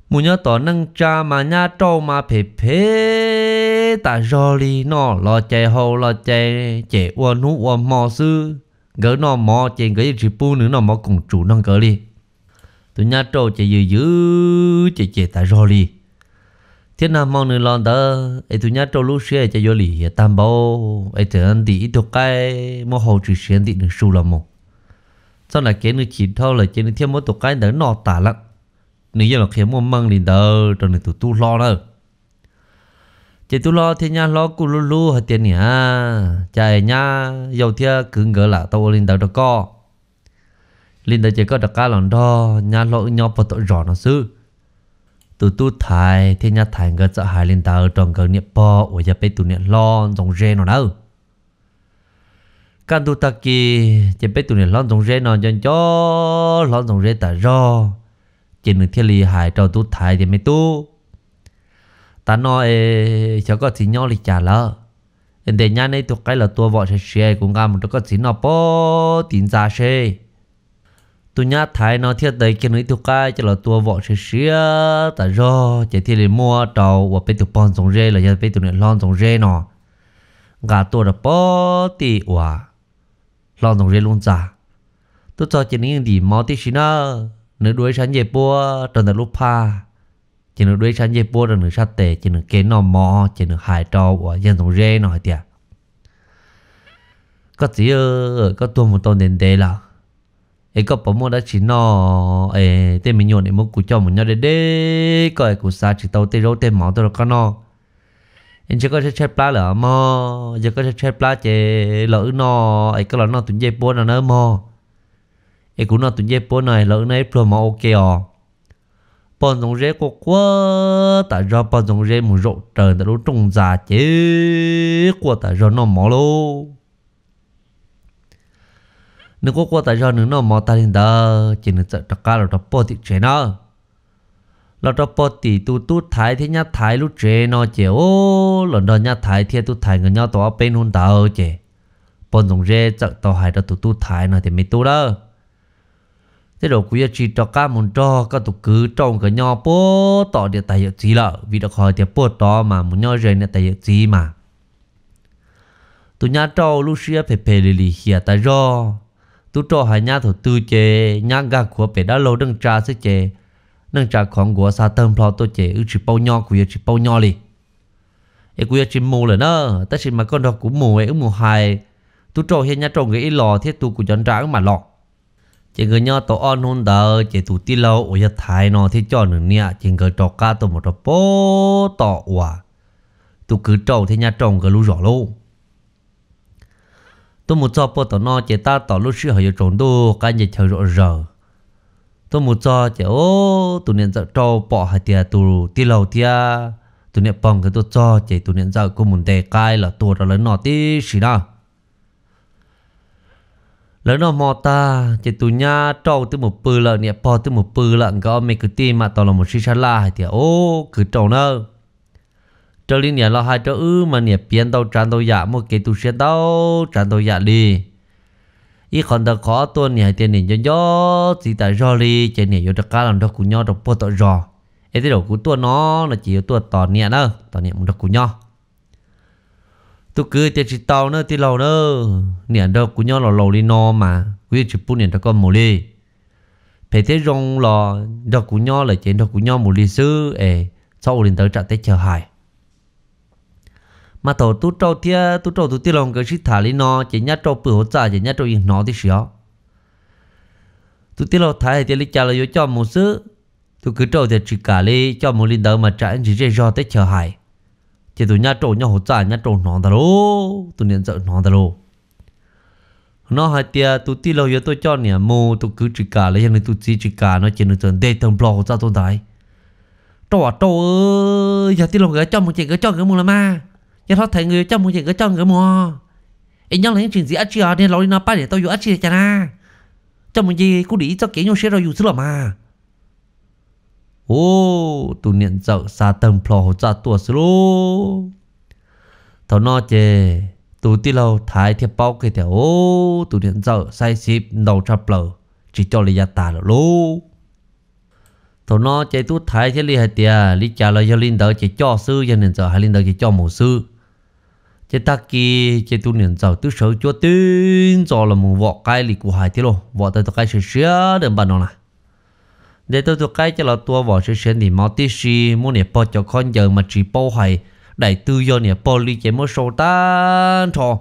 [SPEAKER 1] mu nhớ tỏ nâng cha mà nhà trâu mà phê phê ta rò li nò lo chạy hậu lo chạy chạy qua nú qua mò sư gỡ nó mò chè gỡ chỉ pu nữa nó mò cùng chủ nó gỡ đi tụi nhà trâu chè dữ dữ chè chè tại rồi đi thế nào mong nữa lon đó ấy tụi nhà trâu lúc xưa chè vô lì tam bao ấy tụi anh đi ít đồ cái mò hồ chỉ xuyên đi được sù lắm mò sau này cái nữa chỉ thôi, là chỉ nữa thêm mỗi tổ cái đỡ nọ tả lắm nếu giờ là khiến mò măng liền đỡ, rồi này tụi tu lo nữa chị tu lo thì nha lo cù lu lu hết tiền nhỉ chạy nha dầu thia cứ ngỡ là tao lên tao đó co lên tao chỉ có đặc cá lòn đó nha lo nhau vào tội rõ nó sư tu tu thay thiên nha thay ngỡ sợ hại lên tao tròn cờ niệm po ở giờ bây tu niệm lo trong rê nó đâu căn tu ta kỳ chỉ biết tu niệm lo trong rê nó cho cho lo trong rê ta ro chỉ được thiên lý hại cho tu thay thì mới tu ta nói cho có chỉ nhau thì trả lỡ để nhà này thuộc cái là tua vợ sẽ xe cũng gặp một có chỉ nó bỏ tiền ra xe tụi nhà thái nó thiết đấy cái núi thuộc cái cho là tua vợ sẽ xe ta do chỉ thì để mua trầu và bên tụi bọn giống rê là giờ bên tụi này lon giống rê nó gà tua là bỏ tì ủa lon giống rê luôn trả tôi cho chỉ những gì mau tí xí nữa nếu đuổi sáng về bua trần là lúc pa chỉ nó đuôi sáng dây bố rồi nó sát tệ chỉ nó kế nó mò chỉ nó hại trò của dân tổng rê nó tiệt à. có chỉ ở ờ, ờ, có tuôn một tuần đến đây là ấy có bấm một đã chỉ nó ấy tên mình nhộn ấy muốn cú cho một nhau để để có ấy cú xa chỉ tàu tê râu tê máu tôi có nó anh chỉ có sẽ chết plá lỡ mò giờ có sẽ chết plá chè lỡ nó ấy có lỡ nó tụi dây bố nó nỡ mò ấy cũng nó tụi dây bố này lỡ nó ấy mà mò ok ò bọn giống rễ của quá tại do bọn giống rễ muốn rộ trời tại lúc trông già chế của tại do nó mỏ lô nếu có quá tại do nếu nó mỏ ta lên đó chỉ nên sợ trắc ca là trọc bỏ thì trẻ nó là trọc bỏ thì tu tu thái thế nhá thái lúc trẻ nó chế ô lần đó nhá thái thế tu thái người nhau tỏa bên hôn tao chế bọn giống rễ sợ tỏa hải đó tu tu thái nó thì mới tu đó thế rồi quý chỉ cho cá muốn cho các tục cứ trong cái nho bố tỏ địa tài hiệu gì lợ vì được hỏi thì bố tỏ mà muốn nho rồi địa tài hiệu gì mà tụi nhà trâu lúc xưa phải phải lì lì hiệp tài do tụi trâu hai nhà thổ tư chế nhà gà của phải đã lâu đừng trà sức chế nâng trà khoảng của sa tâm phò tôi chế ư chỉ bao nho quý chỉ bao nho lì ấy quý chỉ mù là nó tất nhiên mà con đọc cũng mù ấy mù hài tụi trâu hiện nhà trâu cái ít lò thiết tụi của chọn trà mà lọ chỉ người nhau tổ on hôn đờ chỉ tụ ti lâu ở nhà thái nó thì cho nữa nè chỉ người trò cá tổ một trò bố tổ quả tụ cứ trâu thì nhà trồng người lũ rõ luôn tôi một cho bố tổ nó chỉ ta tổ lũ sư hỏi trồng đô cái gì chờ rõ rờ tôi một cho chỉ ô tụ niệm dạo trâu bỏ hai tia tụ ti lâu tia tụ niệm bằng cái tôi cho chỉ tụ niệm dạo cô muốn đề cái là tụ rồi lớn nọ tí xí nào lớn nó mò ta chỉ tụ nha trâu từ một bự lợn nè po từ một bự lợn có mấy cái tim mà toàn là một shisha la thì ô cứ trâu nơ trâu liên nè lo hai trâu ư mà nè biến tao tràn tao dạ một cái tu sĩ tao tràn tao dạ đi ý còn tao khó tuần nè tiền nè cho gió chỉ tại do đi chạy nè vô đặc cá làm đâu cũng nhau đâu po tao rò ấy thế đâu cũng tuần nó là chỉ tuần tao nè đó tao nè một đâu cũng nhau tôi cứ tiền chỉ tàu nữa tiền lâu nữa niệm đâu cũng nhớ lầu lầu đi no mà quý chỉ bút niệm đó con mồ li phải thế rong lò đâu cũng nhớ là chuyện đâu cũng nhớ một li sư ê sau đến tới trạng tới chờ hải mà thầu tu trâu thia tu trâu tôi tiêu lòng cái sĩ thả lý nó chỉ nhát trâu bự hỗ trợ chỉ nhát trâu yên nó thì sửa tôi tiêu lòng thấy thì lý trả lời cho một xứ tôi cứ trâu thì chỉ cả lý cho một linh đầu mà trả chỉ dễ do tới chờ hải chỉ tụi nhà trộn nhà hỗ trợ nhà trộn nó ta lô tụi nhận trợ nó ta lô nó hai tia tụi ti lâu giờ tôi cho nè mù tụi cứ chỉ cả lấy những nên tụi chỉ chỉ cả nó chỉ nên tụi để tầm bò hỗ tồn tại đại trộn à, trộn ơi giờ ti lâu gửi cho một chuyện gửi cho gửi mù là ma giờ thoát thấy người cho một chuyện gửi cho gửi mù anh nhau lấy chuyện gì ăn chia nên lâu đi nó bắt để tôi vô ăn chia cho na cho một gì cũng đi cho kỹ nhau sẽ rồi dù xứ là mà ô tụ niệm dậu xa tầm phò hồ ra tua sơ lô thảo no chê tụ tí lâu thái thiệp bao kê theo ô tụ niệm dậu say xịp đầu chập lờ chỉ cho lý gia tà lô lô thảo no chê tụ thái chê lý hai tìa lý trả lời cho linh đỡ chê cho sư dân niệm dậu hai linh đỡ chê cho mổ sư chế ta kì chế tu niệm giàu tu sở chúa tin cho là mù vọ cái lì của hải tiết lô vọ tới tao cái sửa sửa đừng bàn nó này để tôi tôi cái cho là tôi vào sự sẽ thì mau tí gì muốn niệm bao cho con giờ mà chỉ bao hay đại tư do niệm bao ly chế mới sâu tan thọ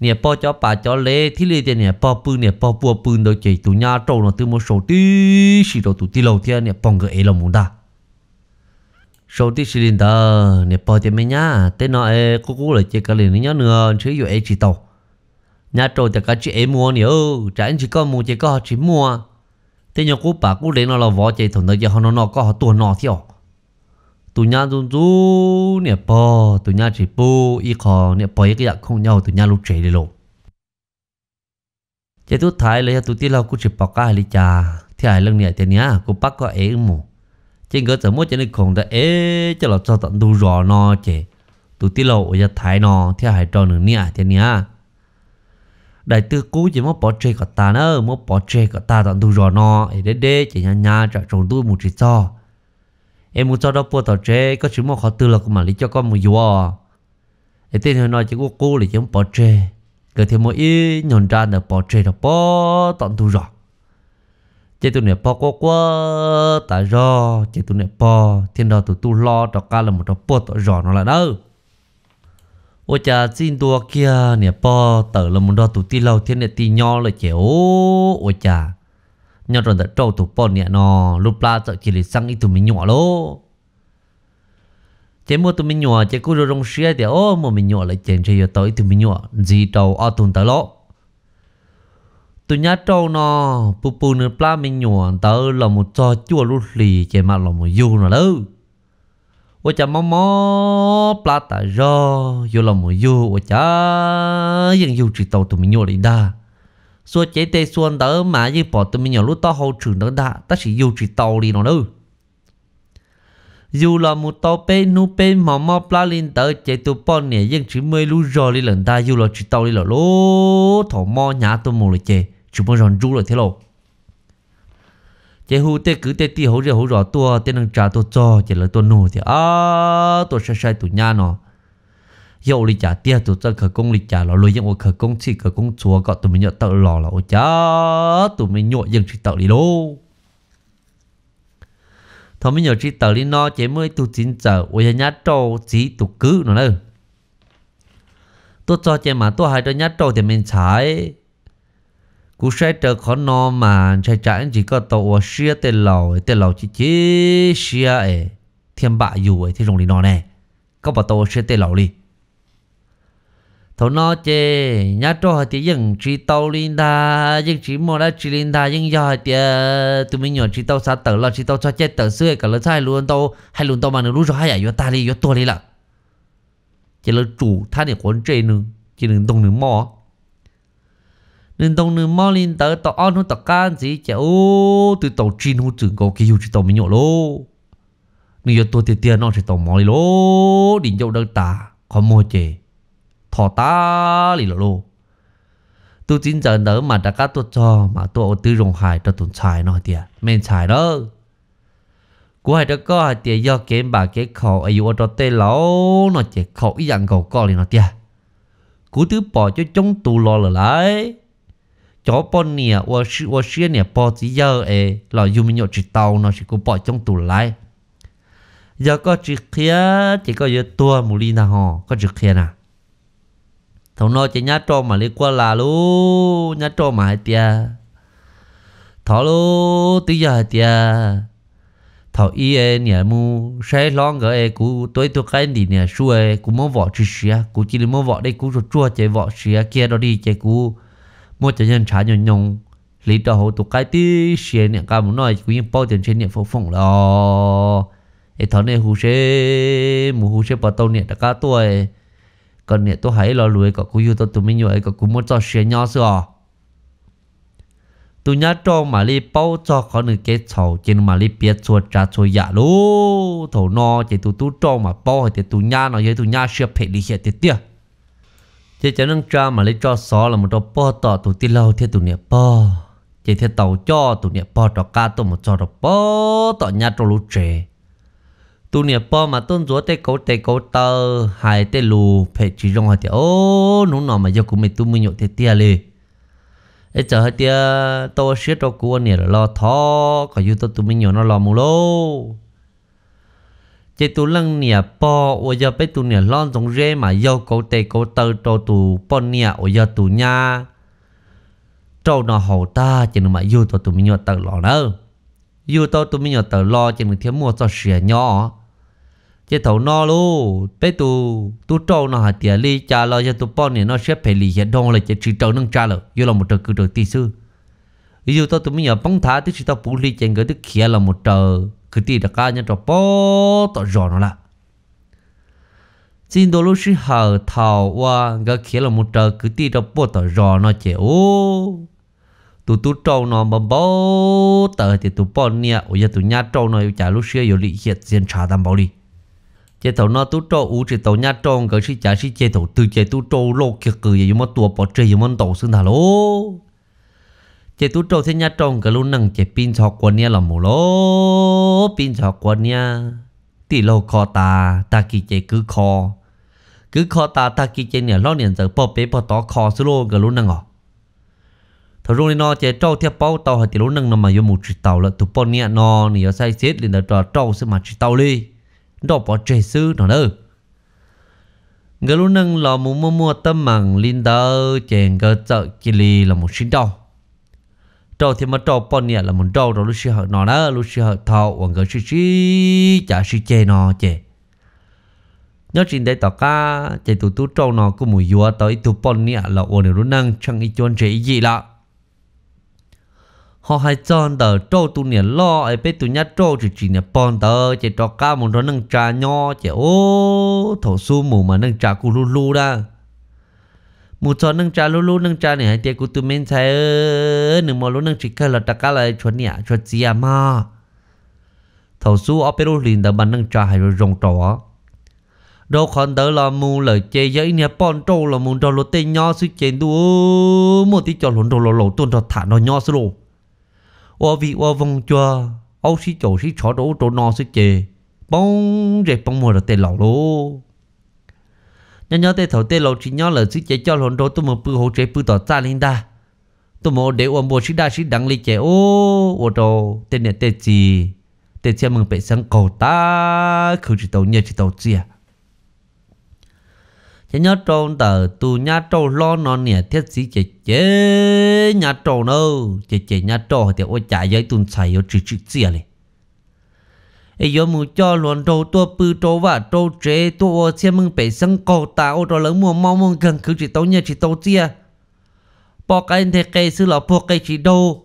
[SPEAKER 1] niệm bao cho bà cho lê thì lê thì niệm bao bự niệm bao bùa bự đôi chị tụi nhà trâu nó từ một số tí xí đâu tụi tí lâu thì niệm bằng cái ấy là muốn đa sau tí xí linh tờ nè bò tiền mấy nhá tên nó ê cô cô lại chơi cái liền nhá nữa chứ dù ê chỉ tàu nhà trâu thì cái chị ê mua nè ô ừ, chả anh chỉ có mua chỉ có chỉ mua thế nhờ cú bà cú đến nó là võ chạy thằng nó giờ họ nó nó có họ tuần nó theo tụi nhà run run nè bò tụi nhà chỉ bu y khó nè bò cái dạng không nhau tụi nhà lúc chạy đi luôn, chạy tụi thái lấy tụi tiên lao cú chỉ bỏ cái lấy trà thì hai lần này thì nhá cú bắt có ế mù trên gỡ tấm mốt trên này không đã ế cho là cho tận đủ rõ nó chạy tụi tiên lao ở nhà thái nó thì hai cho nữa nè thì nhá đại tư cũ chỉ mất bỏ chơi cả ta nữa mất bỏ chơi cả ta tận tu rồi nó để để đấy chỉ nhà nhà trả trồng tôi một chỉ cho em muốn cho đó bùa tàu chơi có chỉ một khó tư là mà lý cho con một vua để tên hồi nói chỉ có cú là chỉ mất bỏ chơi cái thì mỗi ý nhận ra là bỏ chơi là bỏ tận tu rồi chỉ tụi này bỏ quá quá tại do chỉ tụi này bỏ thiên đó tụi tu lo cho ca là một đó bùa tận rồi nó là đâu ô cha xin tua kia nè po tớ là muốn đo tụ ti lâu thiên nè ti nhỏ là chéo ô cha nho rồi đã trâu tụ po nè nó lúc la tớ chỉ là sang ít tụ mình nhỏ lô chế mua tụ mình nhỏ chế cứ rồi rong xe thì ô mà mình nhỏ lại chèn chơi tới tụ mình nhỏ gì trâu ở tụ tờ lỗ tụ nhá trâu nò pu pu nửa pla mình nhỏ tớ là một trò chua lút lì chế mà là một du nó đâu 我家猫猫不拉达热，有了没有？我家人又知道都没有了的。说这得说的嘛，也把都没有路到好吃的的，但是又知道的了喽。dù là một tàu bê nu bê mà mà pla lên tới chạy tụ bọn nè nhưng chỉ mới lú rồi đi lần ta dù là chỉ tàu đi là lố thổ mò nhà tôi mù là chạy chỉ mới ròn ru là thế lộ chế hu tê cứ tê ti hổ rìa hổ rõ tua tê năng trà tua cho chế là tua nô thì à tua sai sai tụ nha nó dầu lì trả tiền tụ cho khởi công lì trả lò lôi dân ô khởi công chỉ khởi công chúa gọi tụ mình nhọ tợ lò là ô chá tụ mình nhọ dân chỉ tợ đi lô thọ mình nhọ chỉ tợ đi nó chế mới tụ chín giờ ô nhà nhát trâu chỉ tụ cứ nó đâu tôi cho chế mà tôi hai đôi nhát trâu thì mình trái cú sai trở khó nó mà chạy chạy chỉ có tàu xe tên lầu tên lầu chỉ chỉ xe ấy thiên bạ dù ấy thì dùng đi nó này có bảo tàu xe tên lầu đi thấu nó chê nhá cho họ thì dừng chỉ tàu linh ta dừng chỉ mua đã chỉ linh ta dừng giờ thì tụi mình nhỏ chỉ tàu sát tàu là chỉ tàu cho chết tàu xưa cả lớp sai luôn tàu hay luôn tàu mà nó lúc rồi hay à yo ta đi yo tua đi là chỉ là chủ tha này quấn chơi nữa chỉ đừng tung nữa mò nên tông nữ mò lên tới tổ on hút tàu can gì chả ô từ tổ chín hút chừng có kia hút tổ mình nhổ lô nên giờ tôi tiền tiền nó sẽ tổ mò lên lô đỉnh dậu đơn ta khó mua chè thọ ta lì lô tôi chính giờ đỡ mà đã cá tôi cho mà tôi ở tư rồng hải cho tôi xài nó tiền men xài đó của hai đứa có hai tiền do kém bà cái khẩu ai ở đó tê lâu nó chỉ khẩu ý dạng cầu co liền nó tiền cú thứ bỏ cho chống tù lo lại chỗ bỏ nè và sự và sự nè bỏ chỉ giờ ấy là dùng mình nhậu chỉ tàu nó chỉ có bỏ trong tủ lại giờ có chỉ kia chỉ có giờ tua mù li nà họ có chỉ kia nà thầu nó chỉ nhát trò mà lấy qua là lu nhát trò mà hay tia thọ lu tí giờ hay tia thầu y ấy e nè mu say e lon gỡ ấy e cú tối tôi cái gì nè xuôi cú muốn vợ chỉ xia cú chỉ muốn vợ đây cú rồi chua chạy vợ xia kia đó đi chạy cú mua cho nhân trả nhung nhung lý do hồ tụ cái tí xe niệm cả muốn nói cũng bao tiền trên niệm phố phồng lo ấy thằng này hú xe mù hú xe bảo tàu niệm đã cả tuổi còn niệm tôi hãy lo lùi có cú yêu tôi tụi mình như ấy có cú muốn cho xe nhỏ sửa tụi nhá cho mà li bao cho có nửa cái sầu trên mà li biết chua trà chua dạ lú thầu no chỉ tụi tụi cho mà bao thì tụi nhá nó với tụi nhá xe phải đi xe tiệt tiệt chỉ cho nâng cha mà lấy cho xó là một trò po tọt tụ ti lâu thế tụ nè po chỉ thế tàu cho tụi nè po cho ca tụ một trò trò po tọt nhà trò lũ trẻ tụi nè po mà tôn chúa tê cấu tê cấu tơ hai tê lù phải chỉ rong hai tiệt ô nụ nọ mà do cũng mình tụi mình nhậu thế tia lê ấy chờ hơi tia tôi xếp cho cô nè là lo thó còn yêu tôi tụi mình nhậu nó lo mù lô chế tu lăng nè po ô giờ bé tu nè lon giống rê mà yêu cố tê cố tơ trâu tu po nè ô giờ tu nha trâu nó hậu ta chỉ mà yêu tao tụi mình nhọt tờ lo nữa yêu tao tụi mình nhọt tờ lo chỉ mình thiếu mua cho sửa nhỏ chế thầu nó luôn bé tu tu trâu nó hạt tiền ly cha lo cho tu po nè nó xếp phải lì hiện đông là chỉ trừ trâu nâng cha lo yêu là một trâu cứ trâu tí sư yêu tao tụi mình nhọt bóng thả tức chỉ tao bù li chèn cái tức khía là một trừ คือตีตะกาเนี่ยตัวปอต่อจอนละจินโดลูชิหาทาวว่าก็เขียนละมุตรคือตีตัวปอต่อจอนเจ้าตัวตัวเจ้านอนบ่บ่ต่อที่ตัวปอเนี่ยโอ้ยตัวญาเจ้านอนอยู่จ่าลูเชียอยู่ลิเฮียเซียนชาตามบ่ลีเจ้าตัวน้อตัวเจ้าอูเจ้าตัวญาเจ้าก็ชิจ่าชิเจ้าตัวตัวเจ้าตัวเจ้าโลกเกี่ยวกับอยู่มันตัวปอเจ้าอยู่มันโตซึ่งทาโล chế tu trâu thế nhà trông cái lúc nằng chế pin sọ quan nha là mù lô pin sọ quan nha tỷ lô khó ta ta kỳ chế cứ khó cứ khó ta ta kỳ chế nhà lo niệm giờ bỏ bế bỏ tỏ khó xí lô cái lúc nằng à thằng rung lên nó chế trâu theo bao tàu hay tỷ lúc nằng nó mà vô mù chỉ tàu là tụ bỏ nha nó nỉ ở sai xếp lên đó trâu xí mà chỉ tàu đi đó bỏ chế sư nó đâu người lúc nâng là mù mua mua tâm mạng linh đơ chèn cơ chợ kỳ lì là một sinh đau trâu thì mà trâu bọn nè là một trâu rồi lúc xưa hợp nó đó lúc xưa hợp thọ còn cái sư sư chả sư chê nó chê nhớ chuyện đấy tao ca chạy tụ tụ trâu nó cũng mùi dùa tới tụ bọn nè là ổn được năng chẳng ý chôn chế gì lạ họ hay chọn tờ trâu tụ nè lo ấy biết tụ nhát trâu chỉ chỉ nè bọn tờ chạy trâu ca một đó năng trà nho chạy ô thổ su mù mà năng trà cu lu lu đó một số nâng trà lú lú nâng trà này hai tiệt của tụi mình thấy nâng mò lú nâng chỉ cần là tất cả là chuẩn nhỉ chuẩn gì à mà thầu su ở bên liền đã bàn nâng trà hay rồi rồng trỏ đâu còn đỡ là mù lời chê giấy nhà bọn trâu là mù trâu lột tên nhỏ suy chén đu một tí cho lún trâu lột lú tuôn cho thả nó nhỏ suy lú ô vị ô vong chua ô xí chỗ xí chó đổ trâu nó suy chê bông rệt bông mùa là tên lão lú nhớ nhớ tê thầu tê lầu chỉ nhớ là chỉ chế cho lồn đồ tôi một bự hỗ trợ bự tỏ ra lên đa tôi một để ôm bộ sĩ đa sĩ đăng lý chế ô ô đồ tê nè tê gì tê chế mừng bệ sáng cầu ta khử chỉ tàu nhớ chỉ tàu chia chế nhớ trôn tờ tu nhà trâu lo nó nè thiết sĩ chế chế nhà trâu đâu chế chế nhà trâu thì ôi chạy giấy tuần xài ô chỉ chỉ chia này e yo mu cho luon trâu tua pư trâu và trâu chế tua xe mưng bể sân cầu ta ô đó lớn mua mau mong gần cứ chỉ tàu nhà chỉ tàu chia bỏ cái thế cây sư lọ phu cây chỉ đâu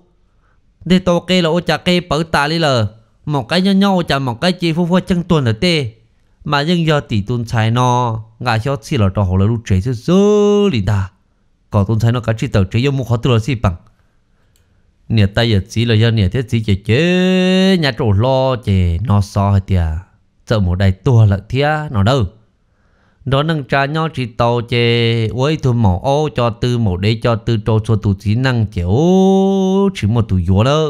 [SPEAKER 1] để tàu cây là ô chả cây bở ta đi lờ một cái nhau nhau chả một cái chỉ phu phu chân tuần ở tê mà nhưng giờ tỷ tuần trái nó ngã cho xí lọ trâu hồ là lúc chế sư sư lì ta có tuần trái nó cái chỉ tàu chế yo mu khó tự là xí bằng nhiều tay giờ chỉ là do nhiều thế gì chỉ chế nhà chủ lo chỉ nó so hay tiệt chợ một đại tua lợn thia nó đâu nó nâng trà nho chỉ tàu chế ôi thu mỏ ô cho tư mỏ đế cho tư trâu cho tụ chỉ năng chế ô chỉ một tụ yếu đó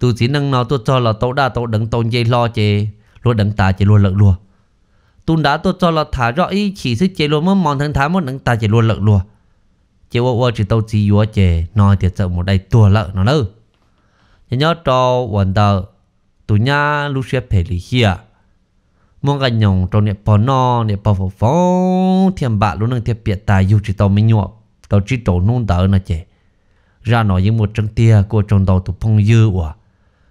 [SPEAKER 1] tụ chỉ năng nó tôi cho là tàu đa tàu đấng tàu dây lo chế luôn đấng ta chế luôn lợn luôn tụ đã tôi cho là thả rõ ý chỉ sức chế luôn mất mòn thân thái mất đấng ta chỉ luôn lợn luôn chỉ wo wo chỉ tàu chỉ wo chỉ nói thiệt sợ một đây tua lợ nó đâu nhớ cho quần tờ tụi nhá lúc xếp phải lý hìa muốn cái nhồng trong nẹp bò no nẹp bò phò phò thiềm bạ luôn nâng thiệp biệt tài dù chỉ tàu mình nhọ tàu chỉ tổ nung tờ nó chỉ ra nói những một trăng tia của trong tàu tụi phong dư quá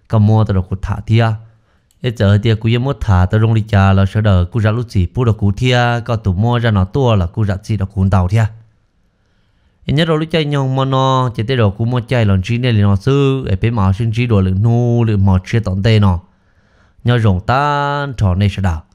[SPEAKER 1] cả mua tàu của thả tia ít giờ tia cú yếm một thả tàu rong đi trà là sợ đợi cú ra lúc gì bù đồ cú tia có tụi mua ra nó tua là cú ra chỉ đó cuốn tàu tia nhớ rồi lúc chơi nhau mà nó chỉ tới đồ cũng mua chơi lần chín này là nó sư để bên mà sinh trí đồ lượng nu lượng mọt chơi tận tê nó nhau rồng tan trò này sẽ đào